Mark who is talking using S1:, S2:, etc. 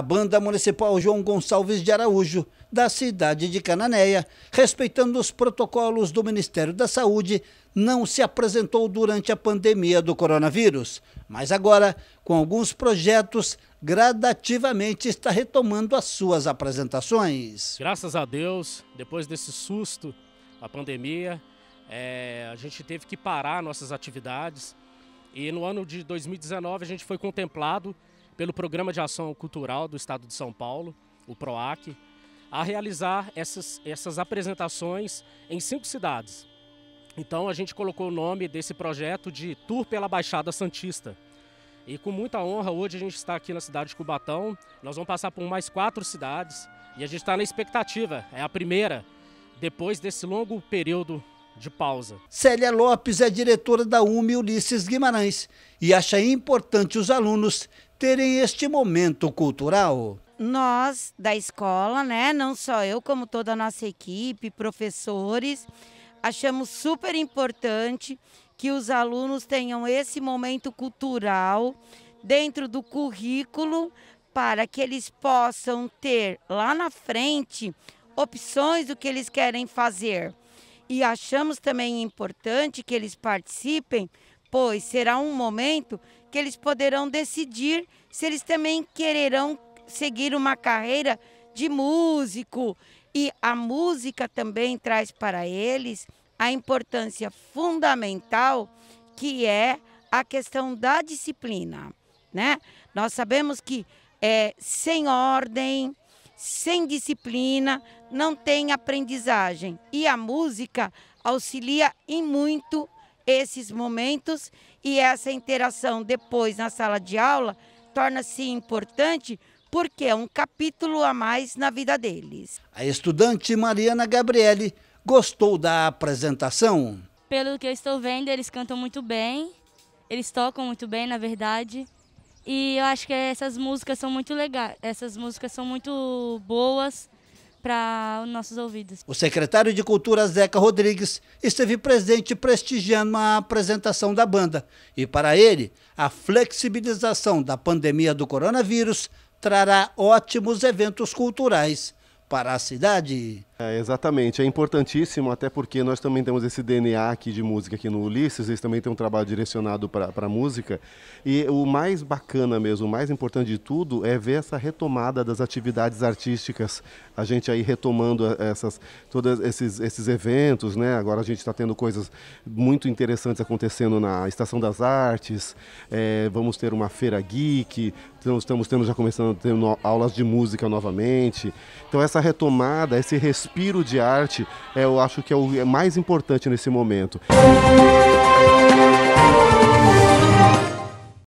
S1: a Banda Municipal João Gonçalves de Araújo, da cidade de Cananéia, respeitando os protocolos do Ministério da Saúde, não se apresentou durante a pandemia do coronavírus, mas agora, com alguns projetos, gradativamente está retomando as suas apresentações.
S2: Graças a Deus, depois desse susto, a pandemia, é, a gente teve que parar nossas atividades e no ano de 2019 a gente foi contemplado pelo Programa de Ação Cultural do Estado de São Paulo, o PROAC, a realizar essas, essas apresentações em cinco cidades. Então a gente colocou o nome desse projeto de Tour pela Baixada Santista. E com muita honra, hoje a gente está aqui na cidade de Cubatão. Nós vamos passar por mais quatro cidades e a gente está na expectativa. É a primeira, depois desse longo período de pausa.
S1: Célia Lopes é diretora da UME Ulisses Guimarães e acha importante os alunos terem este momento cultural?
S3: Nós da escola, né, não só eu como toda a nossa equipe, professores, achamos super importante que os alunos tenham esse momento cultural dentro do currículo para que eles possam ter lá na frente opções do que eles querem fazer. E achamos também importante que eles participem pois será um momento que eles poderão decidir se eles também quererão seguir uma carreira de músico. E a música também traz para eles a importância fundamental que é a questão da disciplina, né? Nós sabemos que é, sem ordem, sem disciplina, não tem aprendizagem. E a música auxilia em muito esses momentos e essa interação depois na sala de aula torna-se importante porque é um capítulo a mais na vida deles.
S1: A estudante Mariana Gabriele gostou da apresentação. Pelo que eu estou vendo, eles cantam muito bem, eles tocam muito bem, na verdade. E eu acho que essas músicas são muito legais, essas músicas são muito boas para os nossos ouvidos. O secretário de Cultura Zeca Rodrigues esteve presente prestigiando a apresentação da banda e para ele a flexibilização da pandemia do coronavírus trará ótimos eventos culturais para a cidade. É, exatamente, é importantíssimo, até
S4: porque nós também temos esse DNA aqui de música aqui no Ulisses, eles também têm um trabalho direcionado para a música. E o mais bacana mesmo, o mais importante de tudo é ver essa retomada das atividades artísticas, a gente aí retomando é, essas, todos esses, esses eventos, né? Agora a gente está tendo coisas muito interessantes acontecendo na Estação das Artes, é, vamos ter uma feira geek, então estamos, estamos já começando a ter aulas de música novamente. Então essa retomada, esse respeito respiro de arte, é, eu acho que é o é mais importante nesse momento. Música